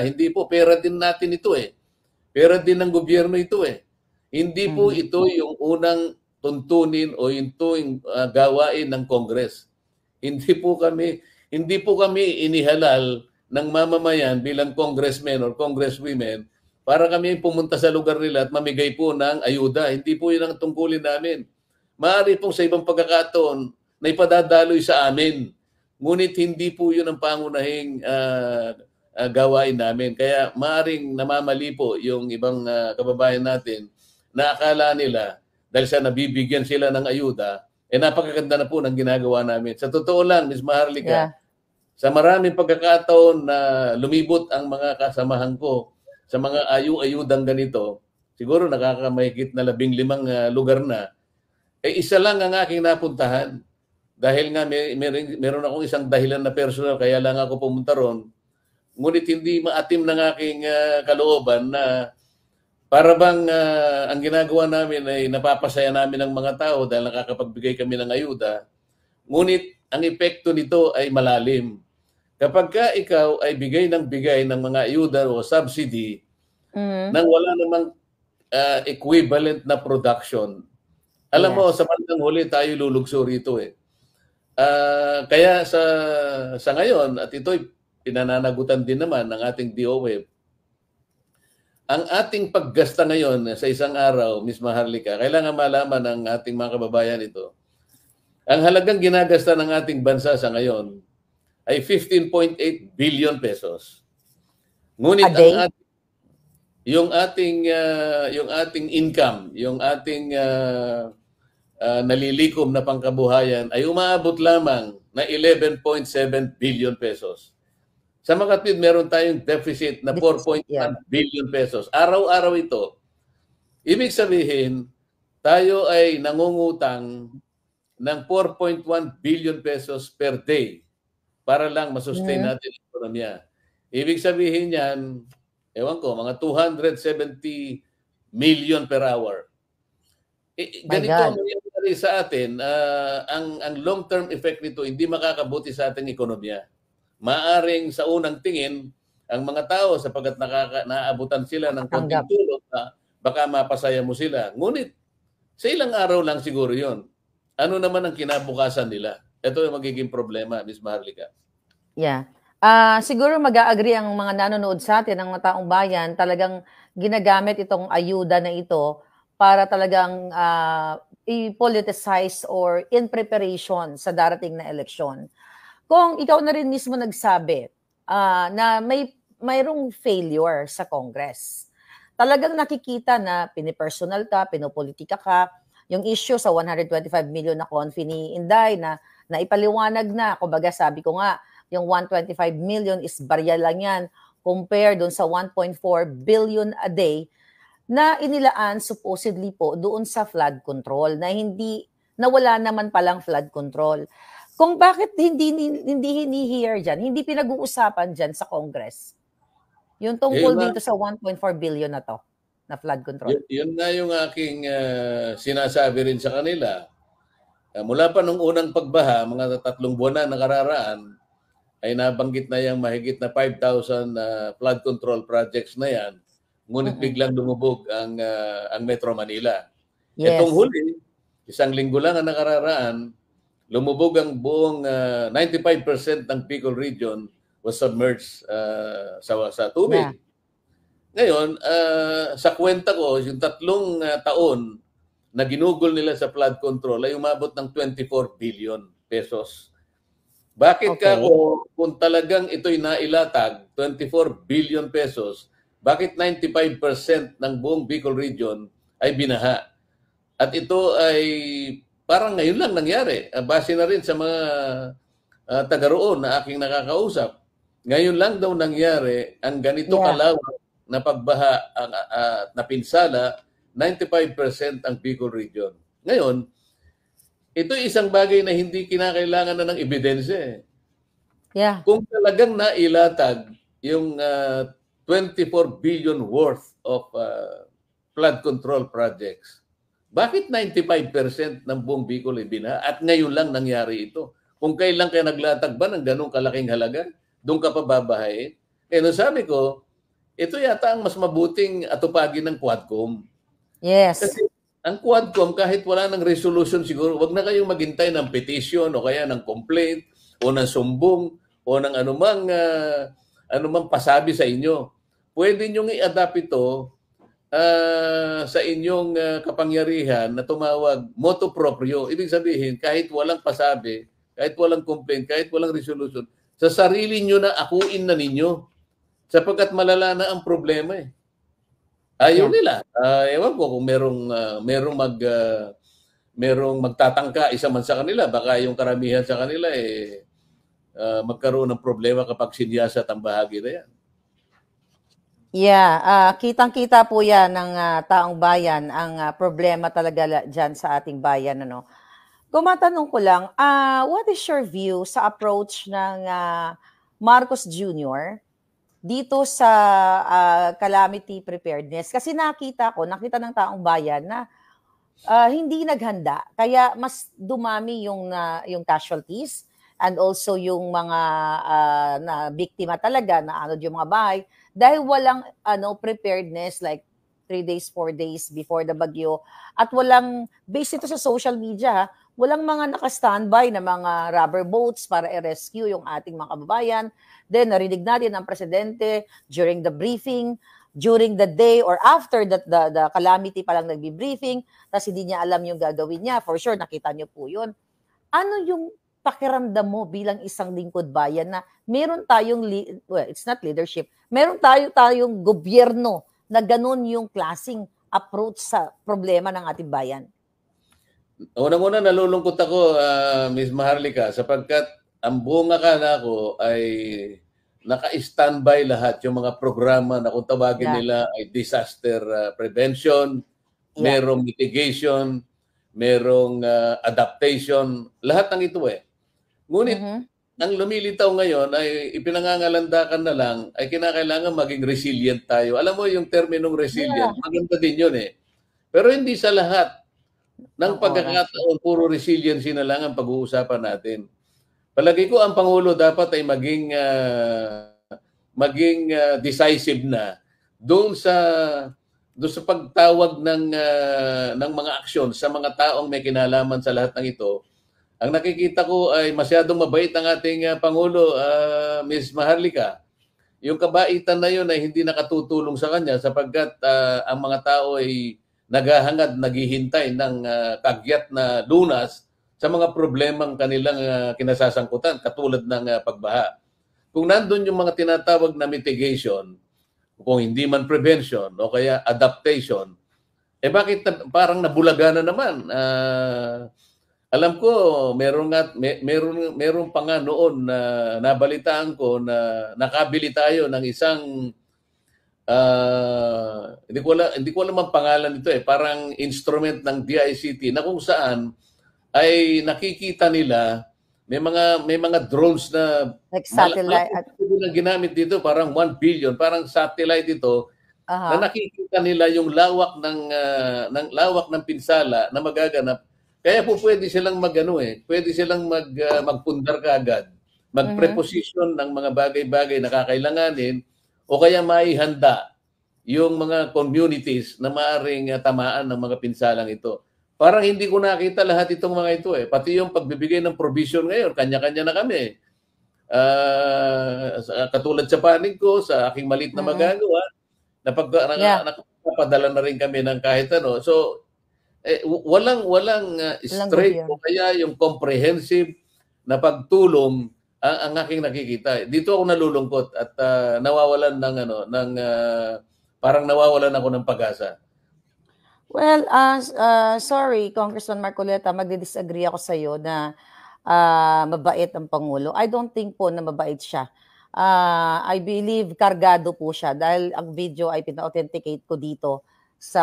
bata. Hindi po pera din natin ito eh. Pera din ng gobyerno ito eh. Hindi po mm-hmm. ito yung unang tuntunin o yung tuwing uh, gawain ng Congress. Hindi po kami hindi po kami inihalal ng mamamayan bilang congressmen or congresswomen para kami pumunta sa lugar nila at mamigay po ng ayuda. Hindi po yun ang tungkulin namin. Maaari pong sa ibang pagkakataon na ipadadaloy sa amin. Ngunit hindi po yun ang pangunahing uh, uh, gawain namin. Kaya maaring namamali po yung ibang uh, kababayan natin na akala nila dahil sa nabibigyan sila ng ayuda, eh napakaganda na po ng ginagawa namin. Sa totoo lang, Ms. Maharlika, yeah. sa maraming pagkakataon na lumibot ang mga kasamahan ko sa mga ayu-ayudang ganito, siguro nakakamahigit na labing limang uh, lugar na, eh isa lang ang aking napuntahan. Dahil nga may, may, meron akong isang dahilan na personal, kaya lang ako pumunta ron Ngunit hindi maatim ng aking uh, kalooban na para bang uh, ang ginagawa namin ay napapasaya namin ang mga tao dahil nakakapagbigay kami ng ayuda. Ngunit ang epekto nito ay malalim. Kapag ka ikaw ay bigay ng bigay ng mga ayuda o subsidy mm-hmm. nang wala namang uh, equivalent na production, alam yes. mo, sa bandang huli tayo lulugso rito eh. Uh, kaya sa sa ngayon, at ito'y pinananagutan din naman ng ating DOF. Ang ating paggasta ngayon sa isang araw, Ms. Maharlika, kailangan malaman ng ating mga kababayan ito. Ang halagang ginagasta ng ating bansa sa ngayon ay 15.8 billion pesos. Ngunit ang ating, yung ating uh, yung ating income, yung ating uh, uh, nalilikom na pangkabuhayan ay umaabot lamang na 11.7 billion pesos. Sa mga kapatid, meron tayong deficit na 4.1 yeah. billion pesos. Araw-araw ito. Ibig sabihin, tayo ay nangungutang ng 4.1 billion pesos per day para lang masustain yeah. natin ang ekonomiya. Ibig sabihin niyan, ewan ko, mga 270 million per hour. E, ganito ang nangyayari sa atin, uh, ang, ang long-term effect nito, hindi makakabuti sa ating ekonomiya maaring sa unang tingin ang mga tao sapagkat nakaka, naaabutan sila ng konting tulong na baka mapasaya mo sila. Ngunit sa ilang araw lang siguro yon. Ano naman ang kinabukasan nila? Ito yung magiging problema, Ms. Maharlika. Yeah. Uh, siguro mag-agree ang mga nanonood sa atin, ang mga taong bayan, talagang ginagamit itong ayuda na ito para talagang uh, i-politicize or in preparation sa darating na eleksyon kung ikaw na rin mismo nagsabi uh, na may mayroong failure sa Congress. Talagang nakikita na pinipersonal ka, pinopolitika ka, yung issue sa 125 million na confi ni Inday na naipaliwanag na, kumbaga sabi ko nga, yung 125 million is barya lang yan compared doon sa 1.4 billion a day na inilaan supposedly po doon sa flood control na hindi nawala naman palang flood control kung bakit hindi hindi hinihear diyan, hindi pinag-uusapan diyan sa Congress. Yung tungkol yun dito sa 1.4 billion na to na flood control. Yun, yun na yung aking uh, sinasabi rin sa kanila. Uh, mula pa nung unang pagbaha, mga tatlong buwan na nakararaan, ay nabanggit na yung mahigit na 5,000 uh, ah, flood control projects na yan. Ngunit mm-hmm. biglang lumubog ang uh, ang Metro Manila. Yes. Itong huli, isang linggo lang ang nakararaan, lumubog ang buong uh, ah, 95% ng Bicol region was submerged uh, sa, sa tubig. Yeah. Ngayon, uh, sa kwenta ko, yung tatlong uh, taon na ginugol nila sa flood control ay umabot ng 24 billion pesos. Bakit okay. ka kung, kung talagang ito'y nailatag, 24 billion pesos, bakit 95% ng buong Bicol region ay binaha? At ito ay Parang ngayon lang nangyari. Ah, base na rin sa mga uh, ah, taga na aking nakakausap. Ngayon lang daw nangyari ang ganito yeah. kalawak na pagbaha ang uh, napinsala 95% ang Bicol region. Ngayon, ito isang bagay na hindi kinakailangan na ng ebidensya. Eh. Yeah. Kung talagang nailatag yung uh, ah, 24 billion worth of uh, flood control projects, bakit 95% ng buong Bicol ay binaha? At ngayon lang nangyari ito. Kung kailan kaya naglatag ba ng ganong kalaking halaga, doon ka pa babahayin. Kaya eh, no, sabi ko, ito yata ang mas mabuting atupagin ng Quadcom. Yes. Kasi ang Quadcom, kahit wala ng resolution siguro, wag na kayong maghintay ng petition o kaya ng complaint o ng sumbong o ng anumang, uh, anumang pasabi sa inyo. Pwede nyo i-adapt ito uh, sa inyong uh, kapangyarihan na tumawag moto proprio. Ibig sabihin, kahit walang pasabi, kahit walang complaint, kahit walang resolution, sa sarili nyo na akuin na ninyo sapagkat malala na ang problema eh. Ayaw hmm. nila. Uh, ewan ko kung merong, uh, merong mag... Uh, merong magtatangka isa man sa kanila baka yung karamihan sa kanila eh uh, magkaroon ng problema kapag sinyasa at ang bahagi na yan. Yeah, uh, kitang-kita po 'yan ng uh, taong bayan ang uh, problema talaga diyan sa ating bayan ano. Gumatanong ko lang, uh, what is your view sa approach ng uh, Marcos Jr. dito sa uh, calamity preparedness? Kasi nakita ko, nakita ng taong bayan na uh, hindi naghanda, kaya mas dumami yung uh, yung casualties and also yung mga uh, na biktima talaga na ano yung mga bahay dahil walang ano preparedness like three days, four days before the bagyo. At walang, based ito sa social media, ha, walang mga naka-standby na mga rubber boats para i-rescue yung ating mga kababayan. Then, narinig natin ang presidente during the briefing, during the day or after that the, the calamity palang nagbi-briefing, tapos hindi niya alam yung gagawin niya. For sure, nakita niyo po yun. Ano yung pakiramdam mo bilang isang lingkod bayan na meron tayong, well, it's not leadership, meron tayo tayong gobyerno na ganun yung klasing approach sa problema ng ating bayan? Una-una, nalulungkot ako, uh, ah, Ms. Maharlika, sapagkat ang buong akala ko ay naka-standby lahat yung mga programa na kung tawagin yeah. nila ay disaster uh, prevention, yeah. merong mitigation, merong uh, adaptation, lahat ng ito eh. Ngunit mm-hmm. ang lumilitaw ngayon ay ipinangangalandakan na lang ay kinakailangan maging resilient tayo. Alam mo yung terminong resilient, yeah. maganda din yun eh. Pero hindi sa lahat ng pagkakataon, puro resiliency na lang ang pag-uusapan natin. Palagi ko ang Pangulo dapat ay maging uh, maging uh, decisive na doon sa doon sa pagtawag ng uh, ng mga aksyon sa mga taong may kinalaman sa lahat ng ito ang nakikita ko ay masyadong mabait ang ating uh, Pangulo, uh, ah, Ms. Maharlika. Yung kabaitan na yun ay hindi nakatutulong sa kanya sapagkat uh, ang mga tao ay naghahangad, naghihintay ng uh, kagyat na lunas sa mga problemang kanilang uh, kinasasangkutan katulad ng uh, pagbaha. Kung nandun yung mga tinatawag na mitigation, kung hindi man prevention o kaya adaptation, eh bakit parang nabulaga na naman? Uh, alam ko, meron nga may, meron meron pa nga noon na nabalitaan ko na nakabili tayo ng isang uh, hindi ko alam, hindi ko alam ang pangalan nito eh, parang instrument ng DICT na kung saan ay nakikita nila may mga may mga drones na like satellite at na ginamit dito parang 1 billion parang satellite dito uh-huh. na nakikita nila yung lawak ng uh, ng lawak ng pinsala na magaganap kaya po pwede silang magano eh, pwede silang mag uh, magpundar kaagad, magpreposition ng mga bagay-bagay na kakailanganin o kaya maihanda yung mga communities na maaring uh, tamaan ng mga pinsalang ito. Parang hindi ko nakita lahat itong mga ito eh. Pati yung pagbibigay ng provision ngayon, kanya-kanya na kami. Uh, katulad sa panig ko, sa aking malit na mm-hmm. magagawa, uh-huh. napag, yeah. napapadala na rin kami ng kahit ano. So, eh, walang walang uh, straight o kaya yung comprehensive na pagtulong ang, ang aking nakikita. Dito ako nalulungkot at uh, nawawalan ng ano ng uh, parang nawawalan ako ng pag-asa. Well, uh, uh, sorry Congressman Marcoleta, magdi-disagree ako sa iyo na uh, mabait ang pangulo. I don't think po na mabait siya. Uh, I believe kargado po siya dahil ang video ay pina-authenticate ko dito sa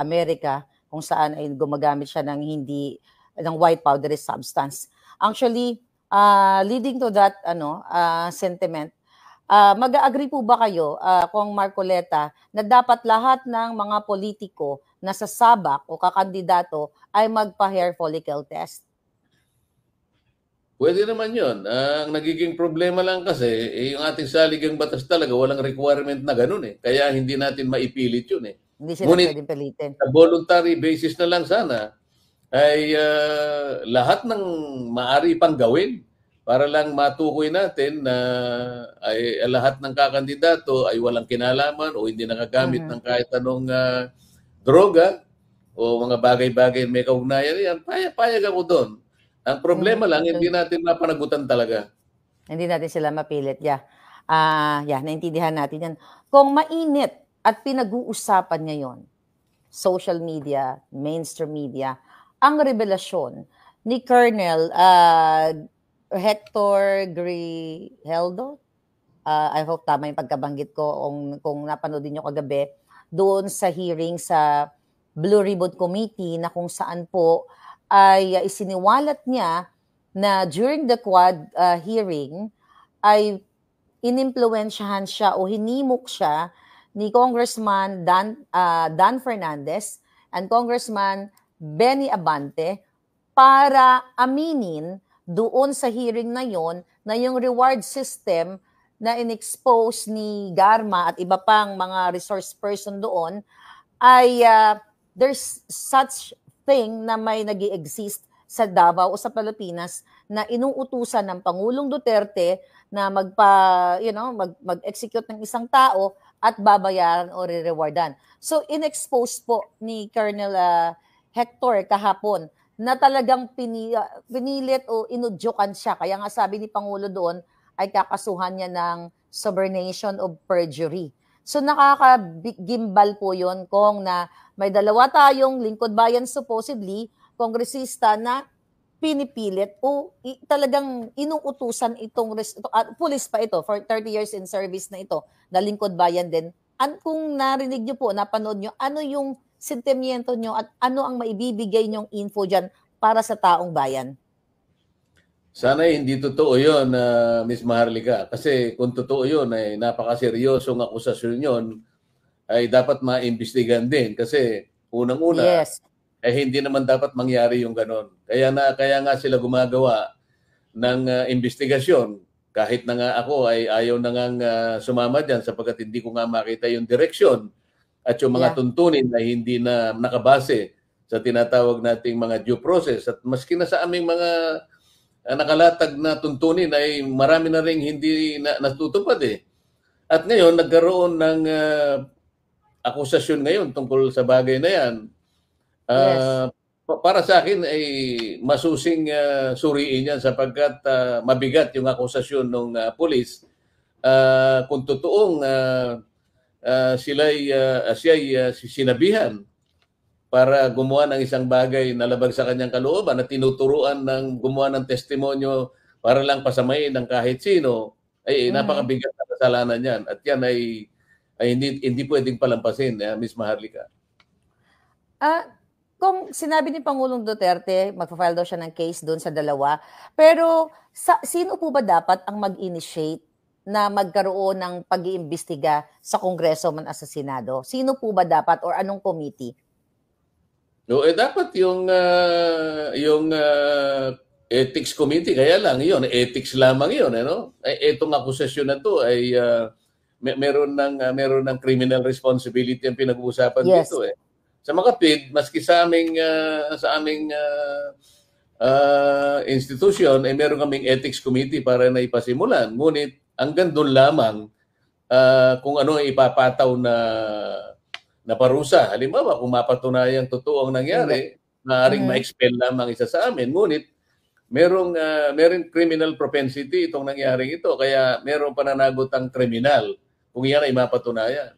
Amerika kung saan ay gumagamit siya ng hindi ng white powdery substance. Actually, uh, leading to that ano uh, sentiment, uh, ah, mag-agree po ba kayo uh, kung Marcoleta na dapat lahat ng mga politiko na sa sabak o kakandidato ay magpa-hair follicle test? Pwede naman yun. Uh, ang nagiging problema lang kasi, eh, yung ating saligang batas talaga, walang requirement na ganun eh. Kaya hindi natin maipilit yun eh. Hindi sila Ngunit, pwedeng pilitin. Sa voluntary basis na lang sana ay uh, lahat ng maari pang gawin para lang matukoy natin na ay lahat ng kakandidato ay walang kinalaman o hindi nakagamit mm-hmm. ng kahit anong uh, droga o mga bagay-bagay may kaugnayan yan, payag-payag ako doon. Ang problema mm-hmm. lang, hindi natin napanagutan talaga. Hindi natin sila mapilit, yeah. Ah, uh, yeah, naintindihan natin yan. Kung mainit at pinag-uusapan ngayon, social media, mainstream media, ang revelasyon ni Colonel uh, Hector Grijaldo. Uh, I hope tama yung pagkabanggit ko kung, kung napanood niyo kagabi doon sa hearing sa Blue Ribbon Committee na kung saan po ay uh, isiniwalat niya na during the quad uh, hearing ay inimpluwensyahan siya o hinimok siya ni Congressman Dan, uh, Dan Fernandez and Congressman Benny Abante para aminin doon sa hearing na yon na yung reward system na inexpose ni Garma at iba pang mga resource person doon ay uh, there's such thing na may nag exist sa Davao o sa Pilipinas na inuutusan ng Pangulong Duterte na magpa you know mag mag-execute ng isang tao at babayaran o re-rewardan. So inexpose po ni Colonel uh, Hector kahapon na talagang pini, uh, pinilit o inudyokan siya. Kaya nga sabi ni Pangulo doon ay kakasuhan niya ng subornation of perjury. So nakakagimbal po yon kong na may dalawa tayong lingkod bayan supposedly, kongresista na pinipilit o i- talagang inuutusan itong res- ito, uh, pulis pa ito for 30 years in service na ito na lingkod bayan din at kung narinig niyo po napanood niyo ano yung sentimiento niyo at ano ang maibibigay nyong info diyan para sa taong bayan sana hindi totoo yun, uh, Miss Maharlika. Kasi kung totoo yon ay eh, napakaseryosong akusasyon yun, ay dapat maimbestigan din. Kasi unang-una, yes eh hindi naman dapat mangyari yung ganon. Kaya na kaya nga sila gumagawa ng uh, investigasyon kahit na nga ako ay ayaw na nga uh, ah, sumama diyan sapagkat hindi ko nga makita yung direksyon at yung mga yeah. tuntunin na hindi na nakabase sa tinatawag nating mga due process at maski na sa aming mga ah, nakalatag na tuntunin ay marami na ring hindi na, natutupad eh. At ngayon nagkaroon ng uh, akusasyon ngayon tungkol sa bagay na yan Uh, yes. Ah, para sa akin ay masusing uh, suriin yan sapagkat uh, mabigat yung akusasyon ng uh, polis. Uh, kung totoong uh, uh, sila'y, uh, siya'y uh, sinabihan para gumawa ng isang bagay na labag sa kanyang kalooban na tinuturuan ng gumawa ng testimonyo para lang pasamayin ng kahit sino, ay mm. napakabigat na kasalanan niyan. At yan ay, ay hindi, hindi pwedeng palampasin, eh, Ms. Maharlika. Ah, uh, kung sinabi ni Pangulong Duterte, magfa-file daw siya ng case doon sa dalawa, pero sa, sino po ba dapat ang mag-initiate na magkaroon ng pag-iimbestiga sa Kongreso man as sa Senado? Sino po ba dapat or anong committee? No, eh dapat yung uh, yung uh, ethics committee kaya lang 'yon, ethics lamang 'yon, ano? Eh, eh etong akusasyon na 'to ay uh, ah, may, meron ng uh, meron ng criminal responsibility ang pinag-uusapan yes. dito eh sa Makapid, maski sa aming, uh, sa aming uh, ah, uh, ah, institution, ay eh, meron kaming ethics committee para na ipasimulan. Ngunit hanggang doon lamang uh, kung ano ang ipapataw na na parusa. Halimbawa, kung mapatunayan totoo ang nangyari, mm. maaaring okay. Mm. ma-expel lamang isa sa amin. Ngunit, merong, uh, merong criminal propensity itong nangyaring ito. Kaya merong pananagot ang kriminal kung yan ay mapatunayan.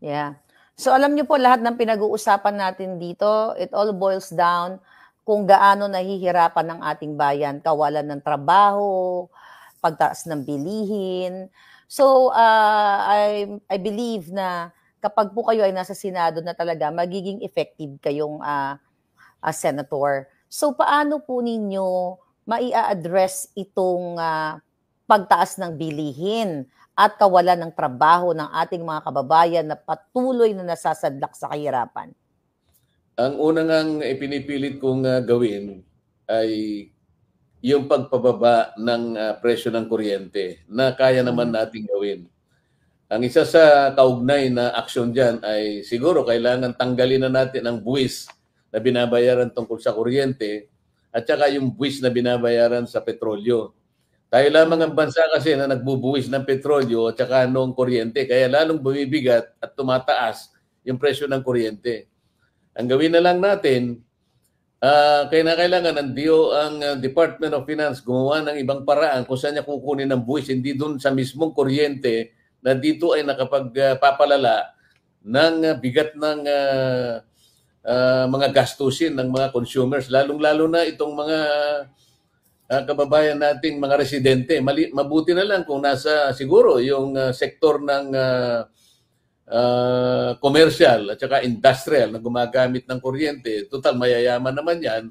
Yeah. So alam niyo po lahat ng pinag-uusapan natin dito, it all boils down kung gaano nahihirapan ng ating bayan, kawalan ng trabaho, pagtaas ng bilihin. So uh, I I believe na kapag po kayo ay nasa Senado na talaga magiging effective kayong uh, uh, senator. So paano po ninyo maia-address itong uh, pagtaas ng bilihin? at kawalan ng trabaho ng ating mga kababayan na patuloy na nasasadlak sa kahirapan? Ang unang ang ipinipilit kong uh, gawin ay yung pagpababa ng uh, presyo ng kuryente na kaya naman mm. nating gawin. Ang isa sa kaugnay na aksyon dyan ay siguro kailangan tanggalin na natin ang buwis na binabayaran tungkol sa kuryente at saka yung buwis na binabayaran sa petrolyo tayo lamang ang bansa kasi na nagbubuwis ng petrolyo at saka noong kuryente. Kaya lalong bumibigat at tumataas yung presyo ng kuryente. Ang gawin na lang natin, uh, ah, kaya na kailangan ng DO, ang ah, Department of Finance gumawa ng ibang paraan kung saan niya kukunin ng buwis, hindi doon sa mismong kuryente na dito ay nakapagpapalala ah, ng bigat ng uh, uh, mga gastusin ng mga consumers, lalong-lalo na itong mga uh, uh, kababayan nating mga residente. Mali, mabuti na lang kung nasa siguro yung uh, sektor ng uh, uh, commercial at saka industrial na gumagamit ng kuryente. Total, mayayaman naman yan.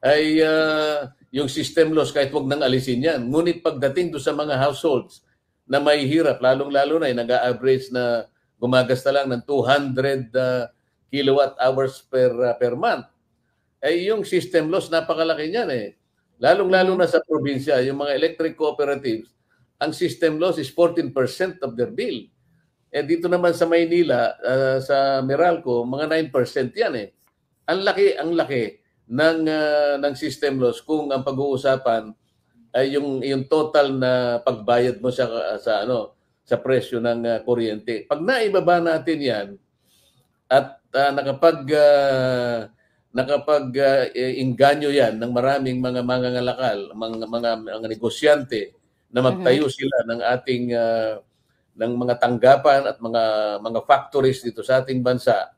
Ay uh, yung system loss, kahit wag nang alisin yan. Ngunit pagdating do sa mga households na may hirap, lalong-lalo na yung eh, nag-average na gumagasta lang ng 200 uh, kilowatt hours per uh, per month. Eh yung system loss napakalaki niyan eh Lalong-lalo mm-hmm. na sa probinsya, yung mga electric cooperatives, ang system loss is 14% of their bill. Eh dito naman sa Maynila, uh, sa Meralco, mga 9% yan eh. Ang laki, ang laki ng uh, ng system loss kung ang pag-uusapan ay yung yung total na pagbayad mo sa sa ano sa presyo ng uh, kuryente. Pag naibaba natin 'yan at uh, nakapag uh, nakapag-inganyo ah, eh, yan ng maraming mga mangangalakal, mga, mga, mga negosyante na mhm. magtayo sila ng ating uh, ng mga tanggapan at mga mga factories dito sa ating bansa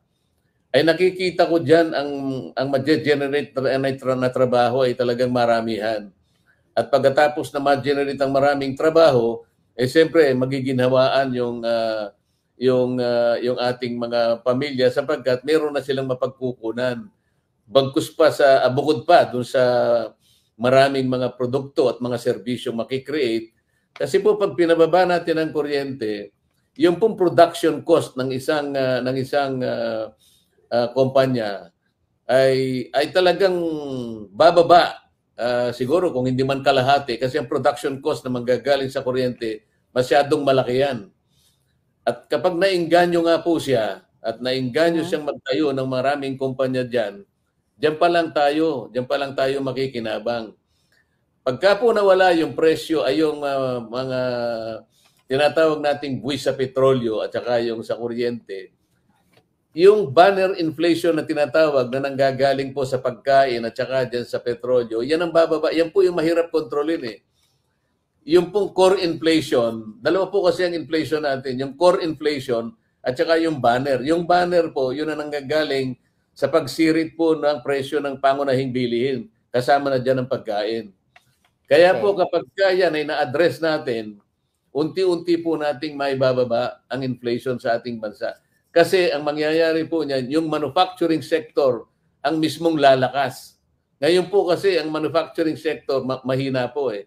ay nakikita ko diyan ang ang ma-generate na, tra- na trabaho ay talagang maramihan. At pagkatapos na ma-generate ang maraming trabaho, eh siyempre magiginhawaan yung uh, yung uh, yung ating mga pamilya sapagkat meron na silang mapagkukunan bangkus pa sa, ah, bukod pa dun sa maraming mga produkto at mga serbisyong makikreate. Kasi po pag pinababa natin ang kuryente, yung pong production cost ng isang uh, ng isang uh, uh, kumpanya ay ay talagang bababa uh, siguro kung hindi man kalahati kasi ang production cost na manggagaling sa kuryente masyadong malaki yan. At kapag nainganyo nga po siya at nainganyo mm. siyang magtayo ng maraming kumpanya diyan, Diyan pa lang tayo, diyan pa lang tayo makikinabang. Pagka po nawala yung presyo ay yung uh, mga tinatawag nating buwis sa petrolyo at saka yung sa kuryente, yung banner inflation na tinatawag na nanggagaling po sa pagkain at saka dyan sa petrolyo, yan ang bababa. Yan po yung mahirap kontrolin eh. Yung pong core inflation, dalawa po kasi ang inflation natin, yung core inflation at saka yung banner. Yung banner po, yun na nanggagaling sa pagsirit po ng presyo ng pangunahing bilihin. Kasama na dyan ang pagkain. Kaya okay. po kapag kaya na na-address natin, unti-unti po nating maibababa ang inflation sa ating bansa. Kasi ang mangyayari po niyan, yung manufacturing sector ang mismong lalakas. Ngayon po kasi ang manufacturing sector ma- mahina po eh.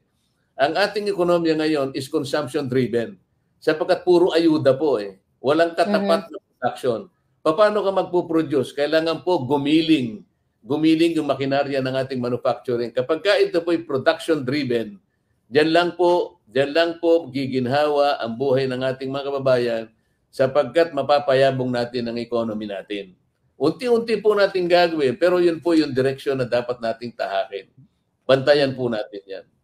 Ang ating ekonomiya ngayon is consumption driven. Sapagkat puro ayuda po eh. Walang katapat mm-hmm. na production. Paano ka magpo-produce? Kailangan po gumiling. Gumiling yung makinarya ng ating manufacturing. Kapag ka ito po'y production-driven, diyan lang po, diyan lang po giginhawa ang buhay ng ating mga kababayan sapagkat mapapayabong natin ang economy natin. Unti-unti po natin gagawin, pero yun po yung direksyon na dapat nating tahakin. Bantayan po natin yan.